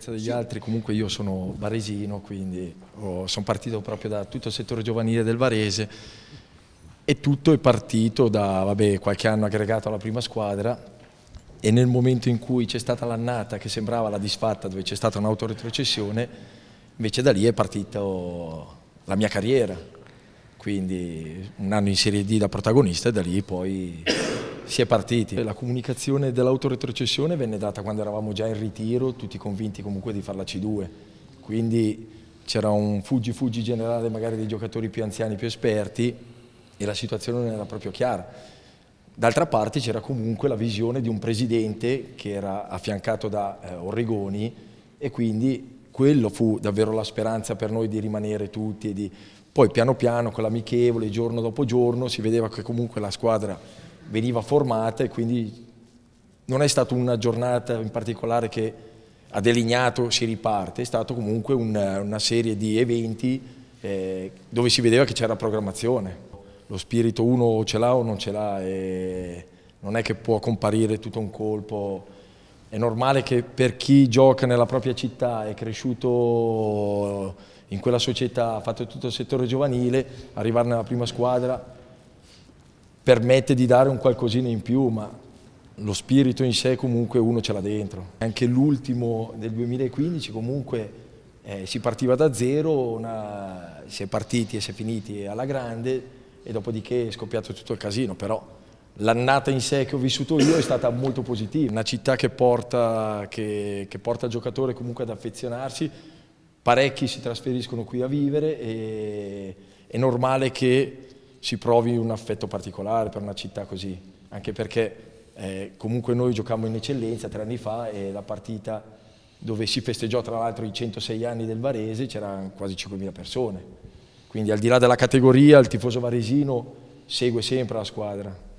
differenza degli sì. altri, comunque io sono varesino, quindi oh, sono partito proprio da tutto il settore giovanile del Varese e tutto è partito da vabbè, qualche anno aggregato alla prima squadra e nel momento in cui c'è stata l'annata che sembrava la disfatta dove c'è stata un'autoretrocessione, invece da lì è partita la mia carriera, quindi un anno in Serie D da protagonista e da lì poi si è partiti. La comunicazione dell'autoretrocessione venne data quando eravamo già in ritiro, tutti convinti comunque di fare la C2, quindi c'era un fuggi fuggi generale magari dei giocatori più anziani, più esperti e la situazione non era proprio chiara. D'altra parte c'era comunque la visione di un presidente che era affiancato da eh, Orrigoni e quindi quello fu davvero la speranza per noi di rimanere tutti e di... Poi piano piano con l'amichevole, giorno dopo giorno, si vedeva che comunque la squadra veniva formata e quindi non è stata una giornata in particolare che ha delineato si riparte, è stata comunque una, una, serie di eventi eh, dove si vedeva che c'era programmazione. Lo spirito uno ce l'ha o non ce l'ha, non è che può comparire tutto un colpo. È normale che per chi gioca nella propria città, è cresciuto in quella società, ha fatto tutto il settore giovanile, arrivare nella prima squadra permette di dare un qualcosina in più, ma lo spirito in sé comunque uno ce l'ha dentro. Anche l'ultimo del 2015 comunque eh, si partiva da zero, una, si è partiti e si è finiti alla grande e dopodiché è scoppiato tutto il casino, però l'annata in sé che ho vissuto io è stata molto positiva. Una città che porta, che, che porta il giocatore comunque ad affezionarsi, parecchi si trasferiscono qui a vivere e è normale che si provi un affetto particolare per una città così, anche perché eh, comunque noi giocavamo in eccellenza tre anni fa e la partita dove si festeggiò tra l'altro i 106 anni del Varese c'erano quasi 5.000 persone. Quindi al di là della categoria il tifoso varesino segue sempre la squadra.